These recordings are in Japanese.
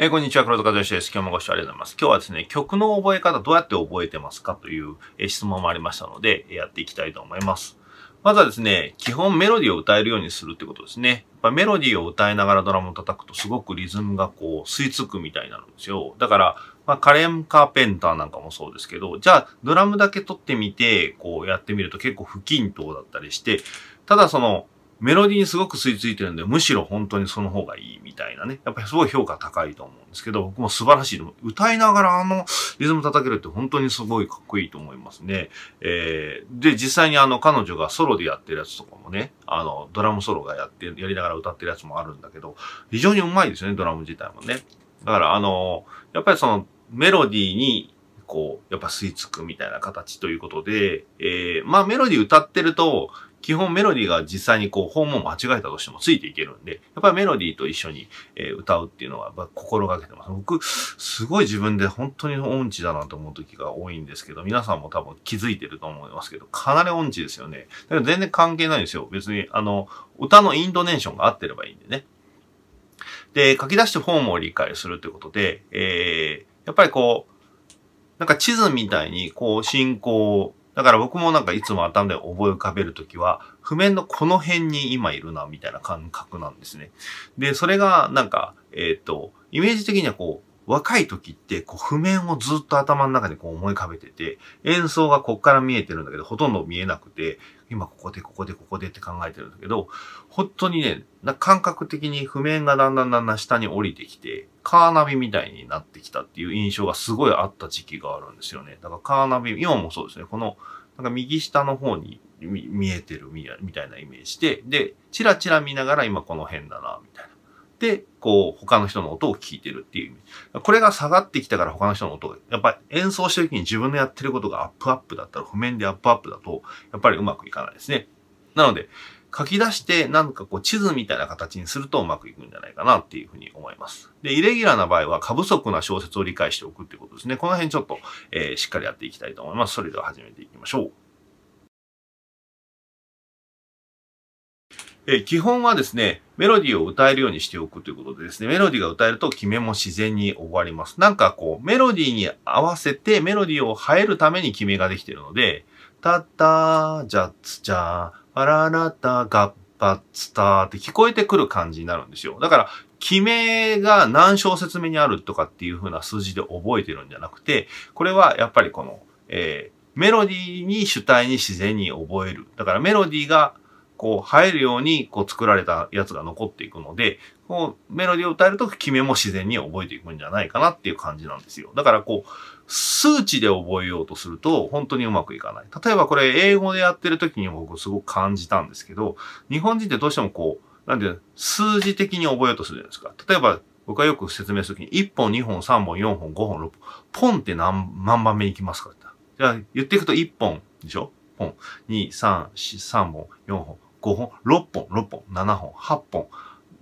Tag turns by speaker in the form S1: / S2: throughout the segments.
S1: えー、こんにちは、黒田和義です。今日もご視聴ありがとうございます。今日はですね、曲の覚え方どうやって覚えてますかという、えー、質問もありましたので、やっていきたいと思います。まずはですね、基本メロディーを歌えるようにするってことですね。やっぱメロディーを歌いながらドラムを叩くとすごくリズムがこう吸い付くみたいになるんですよ。だから、まあ、カレン・カーペンターなんかもそうですけど、じゃあドラムだけ取ってみて、こうやってみると結構不均等だったりして、ただそのメロディーにすごく吸い付いてるんで、むしろ本当にその方がいいみたいなね。やっぱりすごい評価高いと思うんですけど、僕も素晴らしい。歌いながらあのリズム叩けるって本当にすごいかっこいいと思いますね。えー、で、実際にあの彼女がソロでやってるやつとかもね、あの、ドラムソロがやって、やりながら歌ってるやつもあるんだけど、非常にうまいですよね、ドラム自体もね。だからあの、やっぱりそのメロディーにこう、やっぱ吸い付くみたいな形ということで、えー、まあメロディー歌ってると、基本メロディーが実際にこう訪問間違えたとしてもついていけるんで、やっぱりメロディーと一緒に、え歌うっていうのは心がけてます。僕、すごい自分で本当に音痴だなと思う時が多いんですけど、皆さんも多分気づいてると思いますけど、かなり音痴ですよね。だけど全然関係ないんですよ。別に、あの、歌のインドネーションが合ってればいいんでね。で、書き出してフォームを理解するってことで、えー、やっぱりこう、なんか地図みたいにこう進行だから僕もなんかいつも頭で覚え浮かべるときは、譜面のこの辺に今いるな、みたいな感覚なんですね。で、それがなんか、えっ、ー、と、イメージ的にはこう、若い時ってこう譜面をずっと頭の中でこう思い浮かべてて、演奏がこっから見えてるんだけど、ほとんど見えなくて、今ここでここでここでって考えてるんだけど、本当にね、感覚的に譜面がだんだんだんだん下に降りてきて、カーナビみたいになってきたっていう印象がすごいあった時期があるんですよね。だからカーナビ、今もそうですね。この、なんか右下の方に見えてるみたいなイメージで、で、チラチラ見ながら今この辺だな、みたいな。で、こう、他の人の音を聞いてるっていう意味。これが下がってきたから他の人の音やっぱり演奏してる時に自分のやってることがアップアップだったら、譜面でアップアップだと、やっぱりうまくいかないですね。なので、書き出してなんかこう地図みたいな形にするとうまくいくんじゃないかなっていうふうに思います。で、イレギュラーな場合は過不足な小説を理解しておくってことですね。この辺ちょっと、えー、しっかりやっていきたいと思います。それでは始めていきましょう。え基本はですね、メロディーを歌えるようにしておくということでですね、メロディーが歌えると決めも自然に終わります。なんかこう、メロディーに合わせてメロディーを生えるために決めができているので、たったじゃつじゃー、パララタガッパツタって聞こえてくる感じになるんですよ。だから、記名が何小節目にあるとかっていう風な数字で覚えてるんじゃなくて、これはやっぱりこの、えー、メロディーに主体に自然に覚える。だからメロディーがこう生えるようにこう作られたやつが残っていくので、こうメロディを歌えると決めも自然に覚えていくんじゃないかなっていう感じなんですよ。だからこう、数値で覚えようとすると本当にうまくいかない。例えばこれ英語でやってる時に僕すごく感じたんですけど、日本人ってどうしてもこう、なんていう数字的に覚えようとするじゃないですか。例えば僕はよく説明するときに、1本、2本、3本、4本、5本、6本、ポンって何万番目に行きますかじゃあ、言っていくと1本でしょポン。2、3、4、3本、4本、5本、6本、6本、7本、8本、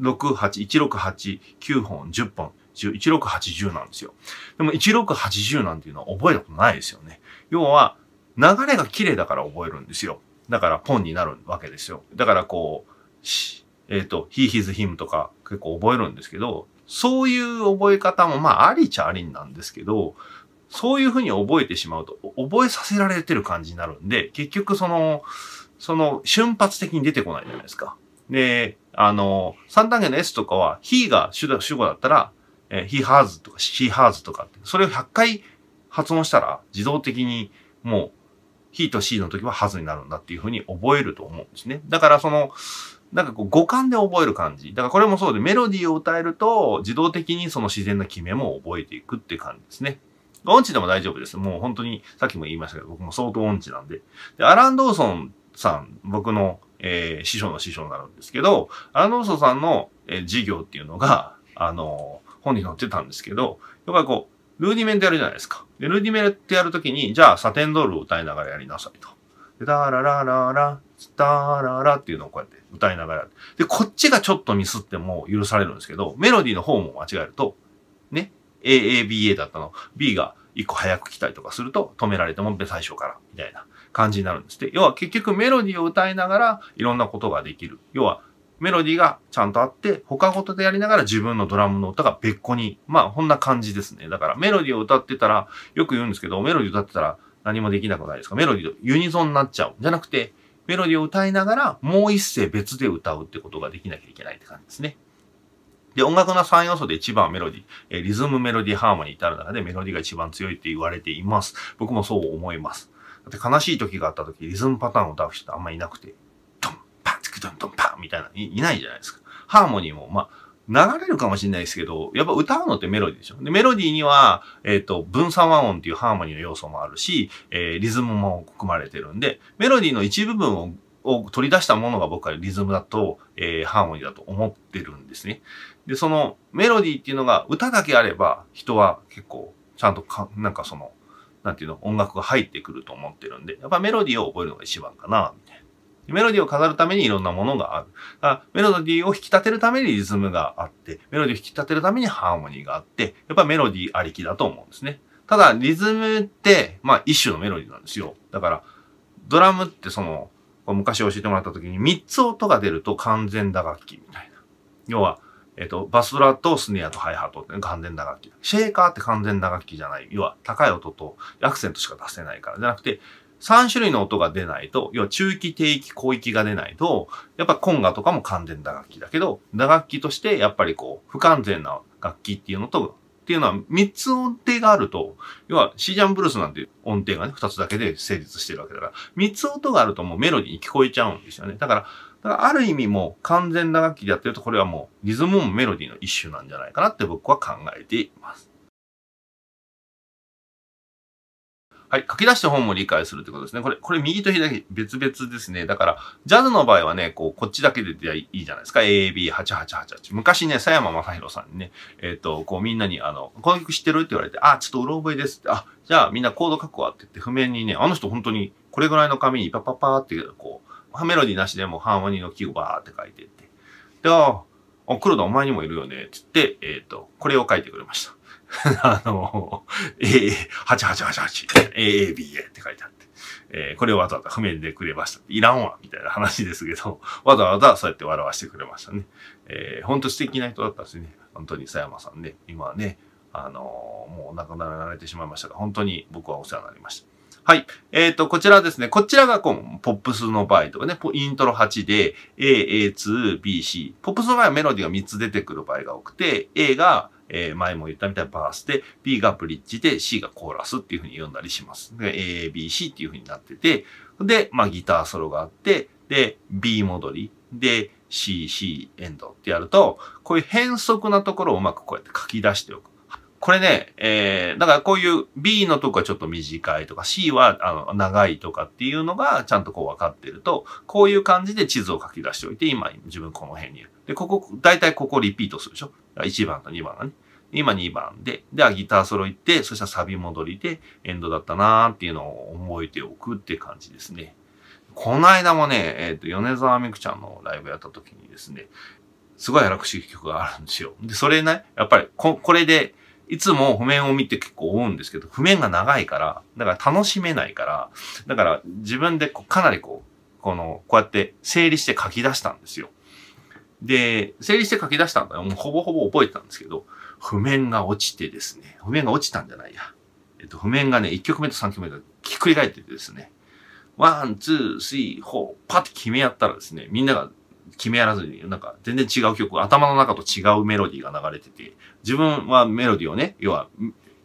S1: 6、8、168、9本、10本、16、80なんですよ。でも16、80なんていうのは覚えたことないですよね。要は、流れが綺麗だから覚えるんですよ。だからポンになるわけですよ。だからこう、えっ、ー、と、ヒーヒーズヒムとか結構覚えるんですけど、そういう覚え方もまあありちゃありなんですけど、そういうふうに覚えてしまうと、覚えさせられてる感じになるんで、結局その、その瞬発的に出てこないじゃないですか。で、あの、三単元の S とかは、he が主語だったら、えー、he has とか she has とかって、それを100回発音したら自動的にもう he と she の時は has になるんだっていうふうに覚えると思うんですね。だからその、なんかこう五感で覚える感じ。だからこれもそうで、メロディーを歌えると自動的にその自然な決めも覚えていくっていう感じですね。音痴でも大丈夫です。もう本当に、さっきも言いましたけど、僕も相当音痴なんで。で、アラン・ドーソンさん、僕の、えー、師匠の師匠になるんですけど、アナウンサーさんの、えー、事業っていうのが、あのー、本に載ってたんですけど、やっぱりこう、ルーディメントやるじゃないですか。で、ルーディメントやるときに、じゃあ、サテンドールを歌いながらやりなさいと。で、ダララララ、ーララっていうのをこうやって歌いながら。で、こっちがちょっとミスっても許されるんですけど、メロディーの方も間違えると、ね、A、A、B、A だったの。B が一個早く来たりとかすると止められても最初からみたいな感じになるんです。で、要は結局メロディーを歌いながらいろんなことができる。要はメロディーがちゃんとあって、他事でやりながら自分のドラムの歌が別個に。まあ、こんな感じですね。だからメロディーを歌ってたら、よく言うんですけど、メロディー歌ってたら何もできなくないですかメロディーとユニゾンになっちゃう。じゃなくて、メロディーを歌いながら、もう一声別で歌うってことができなきゃいけないって感じですね。で、音楽の3要素で一番はメロディー、えー、リズム、メロディー、ハーモニーってある中でメロディーが一番強いって言われています。僕もそう思います。だって悲しい時があった時、リズムパターンを歌う人ってあんまいなくて、ドンパン、ツクドンドンパンみたいないないじゃないですか。ハーモニーも、まあ、流れるかもしれないですけど、やっぱ歌うのってメロディーでしょ。で、メロディーには、えっ、ー、と、分散和音っていうハーモニーの要素もあるし、えー、リズムも含まれてるんで、メロディーの一部分をを取り出したものが僕はリズムだと、えー、ハーモニーだと思ってるんですね。で、そのメロディーっていうのが歌だけあれば人は結構ちゃんとか、なんかその、なんていうの、音楽が入ってくると思ってるんで、やっぱメロディーを覚えるのが一番かな、みたいな。メロディーを飾るためにいろんなものがある。あメロディーを引き立てるためにリズムがあって、メロディーを引き立てるためにハーモニーがあって、やっぱメロディーありきだと思うんですね。ただ、リズムって、まあ一種のメロディーなんですよ。だから、ドラムってその、昔教えてもらった時に3つ音が出ると完全打楽器みたいな。要は、えっ、と、バスドラとスネアとハイハートって完全打楽器。シェーカーって完全打楽器じゃない。要は高い音とアクセントしか出せないから。じゃなくて、3種類の音が出ないと、要は中期、低域、広域が出ないと、やっぱコンガとかも完全打楽器だけど、打楽器としてやっぱりこう、不完全な楽器っていうのとっていうのは3つ音程があると、要はシージャンブルースなんて音程がね、2つだけで成立してるわけだから、3つ音があるともうメロディーに聞こえちゃうんですよね。だから、だからある意味もう完全な楽器でやってると、これはもうリズムもメロディーの一種なんじゃないかなって僕は考えています。はい、書き出して本も理解するってことですね。これ、これ右と左別々ですね。だから、ジャズの場合はね、こう、こっちだけでいいじゃないですか。AB8888。昔ね、佐山正宏さんにね、えっ、ー、と、こう、みんなに、あの、この曲知ってるって言われて、あ、ちょっとうろ覚えですって、あ、じゃあみんなコード書くわって言って、譜面にね、あの人本当に、これぐらいの紙にパパパーって、こう、メロディなしでもハーモニーの記号バーって書いてって。で、あ、黒田お前にもいるよねって言って、えっ、ー、と、これを書いてくれました。あの、AA8888、AABA って書いてあって、えー、これをわざわざ譜面でくれました。いらんわみたいな話ですけど、わざわざそうやって笑わしてくれましたね。えー、ほんと素敵な人だったですね、本当に佐山さんね。今はね、あのー、もう亡くなられてしまいましたが、本当に僕はお世話になりました。はい。えっ、ー、と、こちらですね。こちらがこのポップスの場合とかね、イントロ8で A、A2、B、C。ポップスの場合はメロディが3つ出てくる場合が多くて、A がえー、前も言ったみたいにバースで、B がブリッジで C がコーラスっていう風に読んだりします。で、A、B、C っていう風になってて、で、まあギターソロがあって、で、B 戻り、で、C、C、エンドってやると、こういう変則なところをうまくこうやって書き出しておく。これね、えー、だからこういう B のとこはちょっと短いとか C はあの長いとかっていうのがちゃんとこう分かってると、こういう感じで地図を書き出しておいて、今自分この辺にいる。で、ここ、だいたいここリピートするでしょ ?1 番と2番がね。今2番で、ではギターソロ行って、そしたらサビ戻りでエンドだったなーっていうのを覚えておくって感じですね。この間もね、えっ、ー、と、米沢美空ちゃんのライブやった時にですね、すごい楽しい曲があるんですよ。で、それね、やっぱりこ、これで、いつも譜面を見て結構思うんですけど、譜面が長いから、だから楽しめないから、だから自分でかなりこう、この、こうやって整理して書き出したんですよ。で、整理して書き出したんだよ。もうほぼほぼ覚えてたんですけど、譜面が落ちてですね、譜面が落ちたんじゃないや。えっと、譜面がね、1曲目と3曲目がひっくり返っててですね、ワン、ツー、スリー、フォー、パッて決めやったらですね、みんなが決めやらずに、なんか全然違う曲、頭の中と違うメロディーが流れてて、自分はメロディーをね、要は、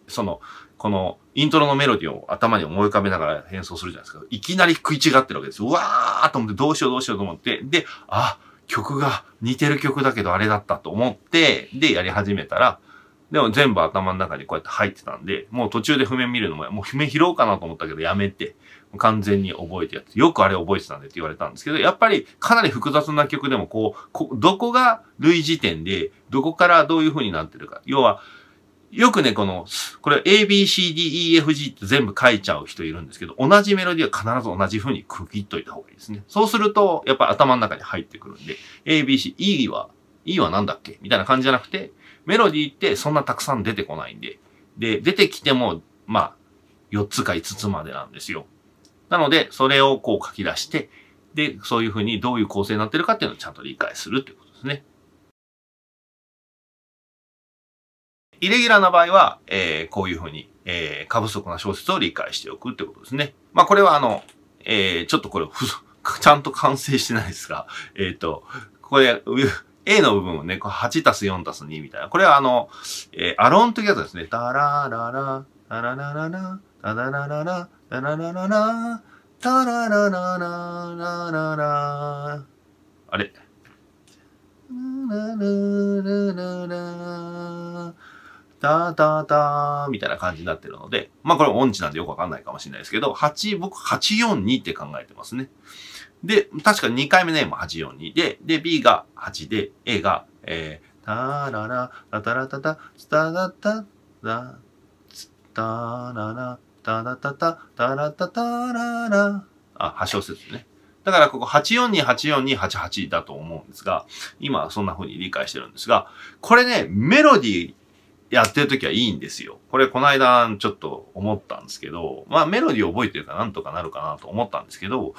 S1: その、このイントロのメロディーを頭に思い浮かべながら変奏するじゃないですか。いきなり食い違ってるわけです。うわーと思って、どうしようどうしようと思って、で、あ、曲が似てる曲だけどあれだったと思って、で、やり始めたら、でも全部頭の中にこうやって入ってたんで、もう途中で譜面見るのも、もう譜面拾おうかなと思ったけどやめて、完全に覚えてやって、よくあれ覚えてたんでって言われたんですけど、やっぱりかなり複雑な曲でもこう、こどこが類似点で、どこからどういう風になってるか。要は、よくね、この、これ ABCDEFG って全部書いちゃう人いるんですけど、同じメロディは必ず同じ風に区切っといた方がいいですね。そうすると、やっぱ頭の中に入ってくるんで、ABC、E は E は何だっけみたいな感じじゃなくて、メロディーってそんなたくさん出てこないんで。で、出てきても、まあ、4つか5つまでなんですよ。なので、それをこう書き出して、で、そういうふうにどういう構成になってるかっていうのをちゃんと理解するっていうことですね。イレギュラーな場合は、えー、こういうふうに、えー、過不足な小説を理解しておくってことですね。まあ、これはあの、えー、ちょっとこれ、ちゃんと完成してないですが、えっ、ー、と、これ、A の部分をね、8たす4たす2みたいな。これはあの、えー、アロンというやつですね。タラララ、タララララ、タララララ、タララララ、タラララララララ。あれラララララタタタみたいな感じになってるので、まあこれ音痴なんでよくわかんないかもしれないですけど、8、僕842って考えてますね。で、確か2回目ね、も8、4、2で、で、B が8で、A が、えー、タララ、タタラタタ、ツタタタ、タ、ツタララ、タラタタ、タラタタララ。あ、8小節ね。だからここ842842888だと思うんですが、今そんな風に理解してるんですが、これね、メロディーやってる時はいいんですよ。これこの間ちょっと思ったんですけど、まあメロディー覚えてるからなんとかなるかなと思ったんですけど、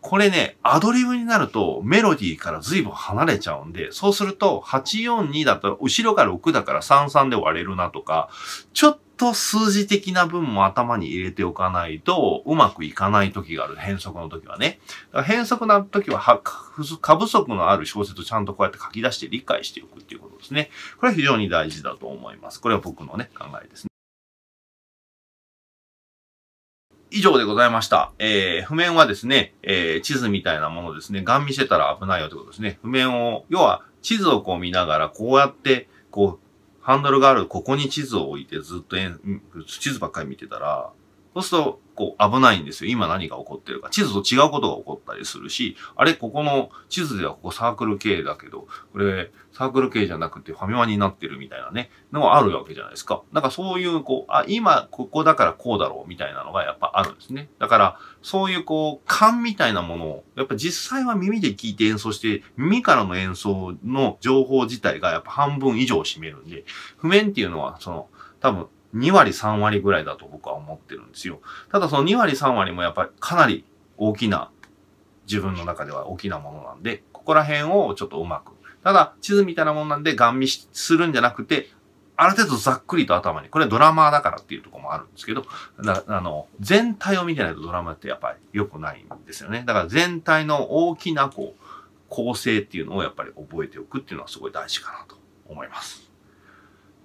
S1: これね、アドリブになるとメロディーから随分離れちゃうんで、そうすると842だったら後ろが6だから33で割れるなとか、ちょっと数字的な分も頭に入れておかないとうまくいかない時がある。変則の時はね。変則な時は過不足のある小説をちゃんとこうやって書き出して理解しておくっていうことですね。これは非常に大事だと思います。これは僕のね、考えですね。以上でございました。えー、譜面はですね、えー、地図みたいなものですね、ガン見せたら危ないよってことですね。譜面を、要は地図をこう見ながら、こうやって、こう、ハンドルがある、ここに地図を置いてずっと地図ばっかり見てたら、そうすると、こう危ないんですよ。今何が起こってるか。地図と違うことが起こったりするし、あれ、ここの地図ではここサークル系だけど、これサークル系じゃなくてファミマになってるみたいなね、のがあるわけじゃないですか。なんかそういう、こう、あ、今ここだからこうだろうみたいなのがやっぱあるんですね。だから、そういうこう、感みたいなものを、やっぱ実際は耳で聞いて演奏して、耳からの演奏の情報自体がやっぱ半分以上占めるんで、譜面っていうのはその、多分2割3割ぐらいだと僕は思ってるんですよ。ただその2割3割もやっぱりかなり大きな、自分の中では大きなものなんで、ここら辺をちょっとうまく。ただ地図みたいなもんなんでガン見するんじゃなくて、ある程度ざっくりと頭に、これドラマーだからっていうとこもあるんですけど、あの、全体を見てないとドラマってやっぱり良くないんですよね。だから全体の大きなこう、構成っていうのをやっぱり覚えておくっていうのはすごい大事かなと思います。